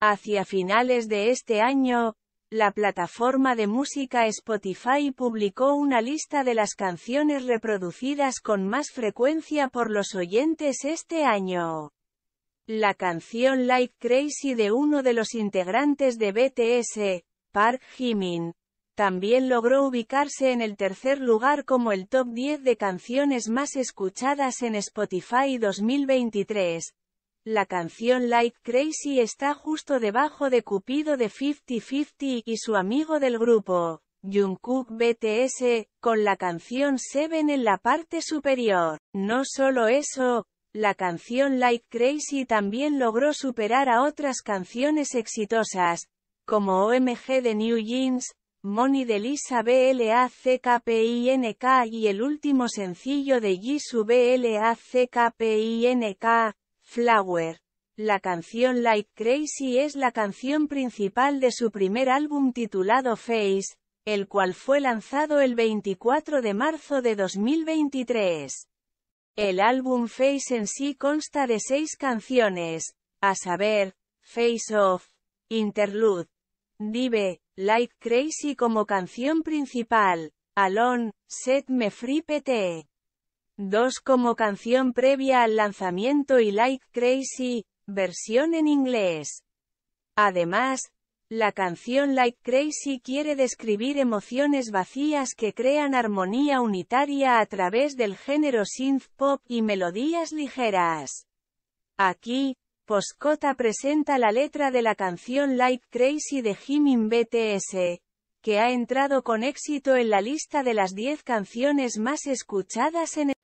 Hacia finales de este año, la plataforma de música Spotify publicó una lista de las canciones reproducidas con más frecuencia por los oyentes este año. La canción Like Crazy de uno de los integrantes de BTS, Park Jimin, también logró ubicarse en el tercer lugar como el top 10 de canciones más escuchadas en Spotify 2023, la canción Like Crazy está justo debajo de Cupido de 5050 y su amigo del grupo, Jungkook BTS, con la canción Seven en la parte superior. No solo eso, la canción Like Crazy también logró superar a otras canciones exitosas, como OMG de New Jeans, Money de Lisa BLACKPINK y el último sencillo de Jisoo BLACKPINK, Flower. La canción Like Crazy es la canción principal de su primer álbum titulado Face, el cual fue lanzado el 24 de marzo de 2023. El álbum Face en sí consta de seis canciones, a saber, Face Off, Interlude, Dive, Like Crazy como canción principal, Alone, Set Me Free PT. 2 como canción previa al lanzamiento y Like Crazy, versión en inglés. Además, la canción Like Crazy quiere describir emociones vacías que crean armonía unitaria a través del género synth pop y melodías ligeras. Aquí, Poscota presenta la letra de la canción Like Crazy de Jimin BTS, que ha entrado con éxito en la lista de las 10 canciones más escuchadas en el